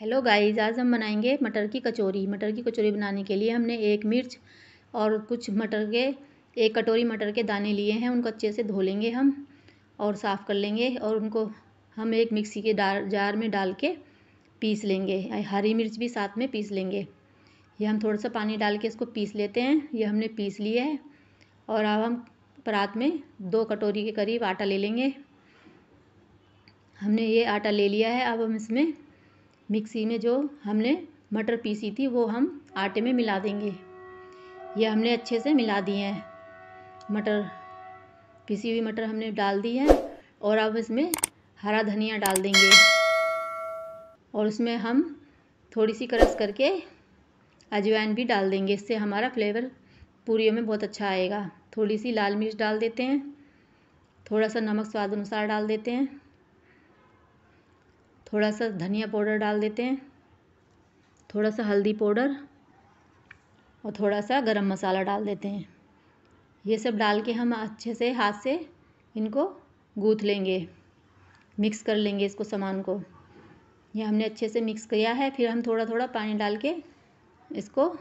hello guys आज हम बनाएंगे मटर की कचौरी मटर की कचौरी बनाने के लिए हमने एक मिर्च और कुछ मटर के एक कटोरी मटर के दाने लिए हैं उनको अच्छे से धो लेंगे हम और साफ़ कर लेंगे और उनको हम एक मिक्सी के जार में डाल के पीस लेंगे हरी मिर्च भी साथ में पीस लेंगे ये हम थोड़ा सा पानी डाल के इसको पीस लेते हैं ये हमने पीस लिया है और अब हम परात में दो कटोरी के करीब आटा ले लेंगे हमने ये आटा ले लिया है अब हम इसमें मिक्सी में जो हमने मटर पीसी थी वो हम आटे में मिला देंगे ये हमने अच्छे से मिला दिए हैं मटर पीसी हुई मटर हमने डाल दी है और अब इसमें हरा धनिया डाल देंगे और उसमें हम थोड़ी सी क्रश करके अजवाइन भी डाल देंगे इससे हमारा फ्लेवर पूरी में बहुत अच्छा आएगा थोड़ी सी लाल मिर्च डाल देते हैं थोड़ा सा नमक स्वाद अनुसार डाल देते हैं थोड़ा सा धनिया पाउडर डाल देते हैं थोड़ा सा हल्दी पाउडर और थोड़ा सा गरम मसाला डाल देते हैं ये सब डाल के हम अच्छे से हाथ से इनको गूँथ लेंगे मिक्स कर लेंगे इसको सामान को ये हमने अच्छे से मिक्स किया है फिर हम थोड़ा थोड़ा पानी डाल के इसको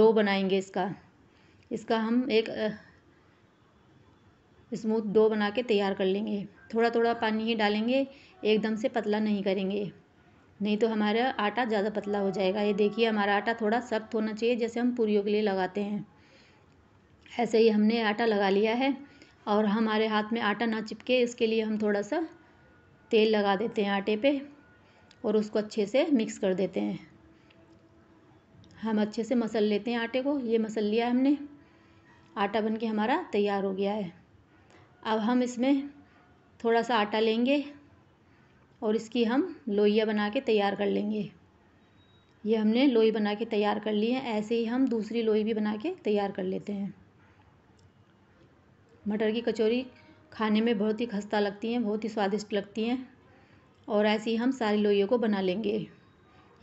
डो बनाएंगे इसका इसका हम एक स्मूथ डो बना के तैयार कर लेंगे थोड़ा थोड़ा पानी ही डालेंगे एकदम से पतला नहीं करेंगे नहीं तो हमारा आटा ज़्यादा पतला हो जाएगा ये देखिए हमारा आटा थोड़ा सख्त होना चाहिए जैसे हम पूरियों के लिए लगाते हैं ऐसे ही हमने आटा लगा लिया है और हमारे हाथ में आटा ना चिपके इसके लिए हम थोड़ा सा तेल लगा देते हैं आटे पे और उसको अच्छे से मिक्स कर देते हैं हम अच्छे से मसल लेते हैं आटे को ये मसल लिया हमने आटा बन के हमारा तैयार हो गया है अब हम इसमें थोड़ा सा आटा लेंगे और इसकी हम लोइया बना के तैयार कर लेंगे ये हमने लोई बना के तैयार कर ली है ऐसे ही हम दूसरी लोई भी बना के तैयार कर लेते हैं मटर की कचौरी खाने में बहुत ही खस्ता लगती हैं बहुत ही स्वादिष्ट लगती हैं और ऐसे ही हम सारी लोइयों को बना लेंगे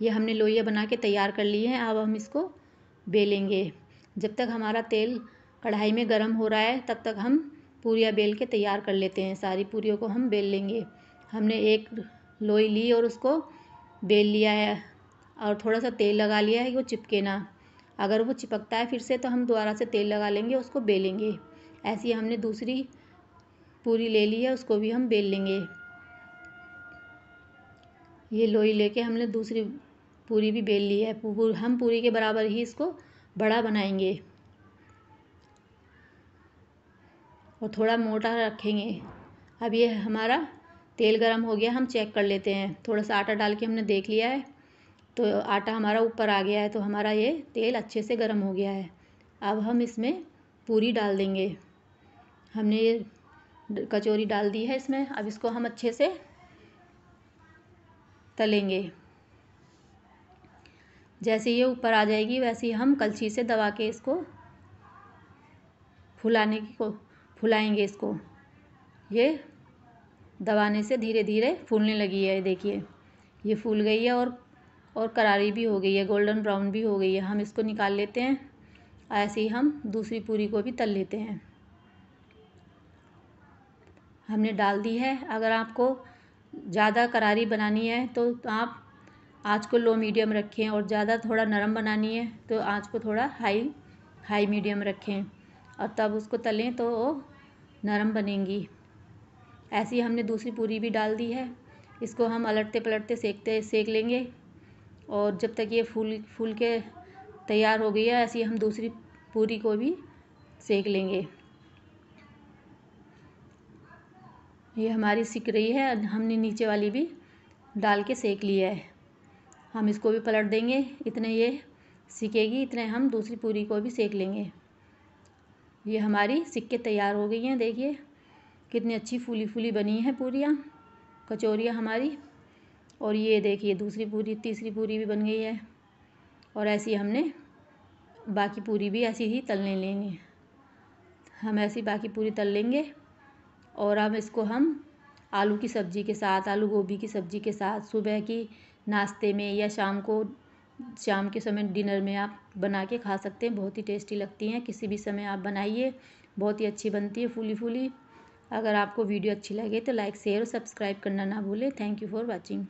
ये हमने लोइया बना के तैयार कर ली हैं अब हम इसको बेलेंगे जब तक हमारा तेल कढ़ाई में गर्म हो रहा है तब तक हम पूरियाँ बेल के तैयार कर लेते हैं सारी पूरियों को हम बेल लेंगे हमने एक लोई ली और उसको बेल लिया है और थोड़ा सा तेल लगा लिया है कि वो चिपके ना अगर वो चिपकता है फिर से तो हम दोबारा से तेल लगा लेंगे उसको बेलेंगे ऐसी हमने दूसरी पूरी ले ली है उसको भी हम बेल लेंगे ये लोई लेके हमने दूसरी पूरी भी बेल ली है हम पूरी के बराबर ही इसको बड़ा बनाएंगे और थोड़ा मोटा रखेंगे अब ये हमारा तेल गरम हो गया हम चेक कर लेते हैं थोड़ा सा आटा डाल के हमने देख लिया है तो आटा हमारा ऊपर आ गया है तो हमारा ये तेल अच्छे से गर्म हो गया है अब हम इसमें पूरी डाल देंगे हमने ये कचौरी डाल दी है इसमें अब इसको हम अच्छे से तलेंगे जैसे ये ऊपर आ जाएगी वैसे ही हम कलछी से दबा के इसको फुलाने की को फुलाएंगे इसको ये दबाने से धीरे धीरे फूलने लगी है देखिए ये फूल गई है और और करारी भी हो गई है गोल्डन ब्राउन भी हो गई है हम इसको निकाल लेते हैं ऐसे ही हम दूसरी पूरी को भी तल लेते हैं हमने डाल दी है अगर आपको ज़्यादा करारी बनानी है तो आप आँच को लो मीडियम रखें और ज़्यादा थोड़ा नरम बनानी है तो आँच को थोड़ा हाई हाई मीडियम रखें और तब उसको तलें तो नरम बनेंगी ऐसी हमने दूसरी पूरी भी डाल दी है इसको हम पलटते पलटते सेकते सेक लेंगे और जब तक ये फूल फूल के तैयार हो गई है ऐसी हम दूसरी पूरी को भी सेक लेंगे ये हमारी सिक रही है हमने नीचे वाली भी डाल के सेक लिया है हम इसको भी पलट देंगे इतने ये सिकेगी इतने हम दूसरी पूरी को भी सेक लेंगे ये हमारी सिक्के तैयार हो गई हैं देखिए कितनी अच्छी फूली फूली बनी है पूरियाँ कचौरियाँ हमारी और ये देखिए दूसरी पूरी तीसरी पूरी भी बन गई है और ऐसी हमने बाकी पूरी भी ऐसी ही तलने लेंगे हम ऐसी बाकी पूरी तल लेंगे और अब इसको हम आलू की सब्ज़ी के साथ आलू गोभी की सब्ज़ी के साथ सुबह की नाश्ते में या शाम को शाम के समय डिनर में आप बना के खा सकते हैं बहुत ही टेस्टी लगती हैं किसी भी समय आप बनाइए बहुत ही अच्छी बनती है फूली फूली अगर आपको वीडियो अच्छी लगे तो लाइक शेयर और सब्सक्राइब करना ना भूलें थैंक यू फॉर वॉचिंग